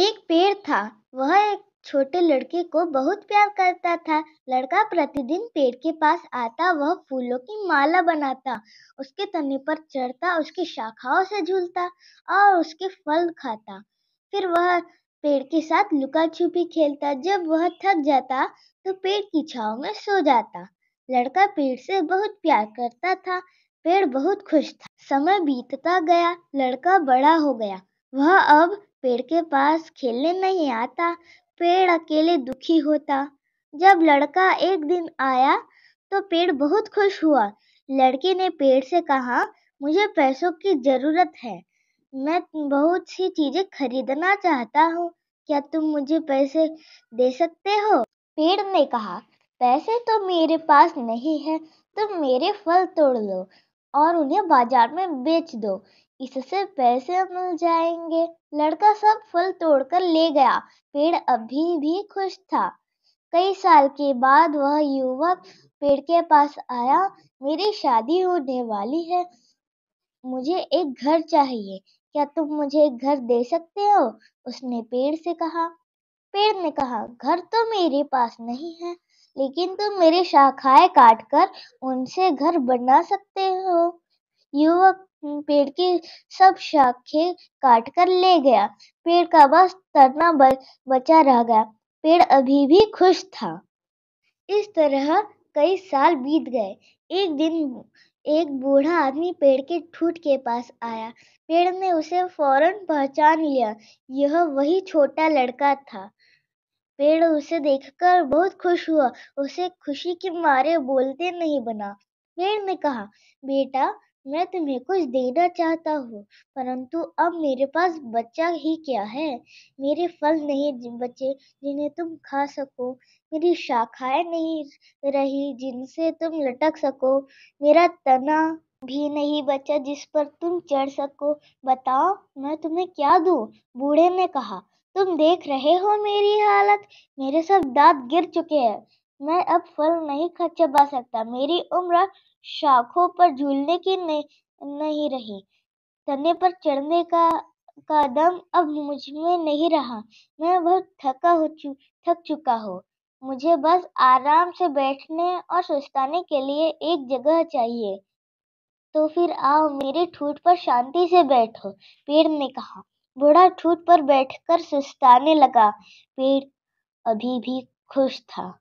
एक पेड़ था वह एक छोटे लड़के को बहुत प्यार करता था लड़का प्रतिदिन पेड़ के पास आता वह फूलों की माला बनाता उसके तने पर चढ़ता उसकी शाखाओं से झूलता और उसके फल खाता फिर वह पेड़ के साथ लुका छुपी खेलता जब वह थक जाता तो पेड़ की छाव में सो जाता लड़का पेड़ से बहुत प्यार करता था पेड़ बहुत खुश था समय बीतता गया लड़का बड़ा हो गया वह अब पेड़ के पास खेलने नहीं आता पेड़ अकेले दुखी होता जब लड़का एक दिन आया तो पेड़ बहुत खुश हुआ लड़के ने पेड़ से कहा मुझे पैसों की ज़रूरत है मैं बहुत सी चीज़ें खरीदना चाहता हूँ क्या तुम मुझे पैसे दे सकते हो पेड़ ने कहा पैसे तो मेरे पास नहीं है तुम मेरे फल तोड़ लो और उन्हें बाजार में बेच दो इससे पैसे मिल जाएंगे लड़का सब फल तोड़कर ले गया पेड़ अभी भी खुश था कई साल के बाद वह युवक पेड़ के पास आया मेरी शादी होने वाली है मुझे एक घर चाहिए क्या तुम मुझे एक घर दे सकते हो उसने पेड़ से कहा पेड़ ने कहा घर तो मेरे पास नहीं है लेकिन तुम मेरी शाखाएं काटकर उनसे घर बना सकते हो युवक पेड़ की सब शाखें काट कर ले गया। पेड़ का बस तना बचा रह गया। पेड़ अभी भी खुश था। इस तरह कई साल बीत गए। एक दिन एक बूढ़ा आदमी पेड़ के ठूट के पास आया। पेड़ ने उसे फौरन पहचान लिया। यह वही छोटा लड़का था। पेड़ उसे देखकर बहुत खुश हुआ। उसे खुशी के मारे बोलते नहीं बना। पेड़ ने कहा, बेटा मैं तुम्हें कुछ देना चाहता हूँ परंतु अब मेरे पास बच्चा ही क्या है मेरे फल नहीं बचे जिन्हें तुम खा सको मेरी शाखाएं नहीं रही जिनसे तुम लटक सको मेरा तना भी नहीं बचा जिस पर तुम चढ़ सको बताओ मैं तुम्हें क्या दूँ बूढ़े ने कहा तुम देख रहे हो मेरी हालत मेरे सब दांत गिर चुके हैं मैं अब फल नहीं चबा सकता मेरी उम्र शाखों पर झूलने की नहीं, नहीं रही तने पर चढ़ने का का दम अब मुझ में नहीं रहा मैं बहुत थका हो चु, थक चुका हूँ मुझे बस आराम से बैठने और सुस्ताने के लिए एक जगह चाहिए तो फिर आओ मेरी ठूट पर शांति से बैठो पेड़ ने कहा बूढ़ा ठूट पर बैठकर सुस्ताने लगा पेड़ अभी भी खुश था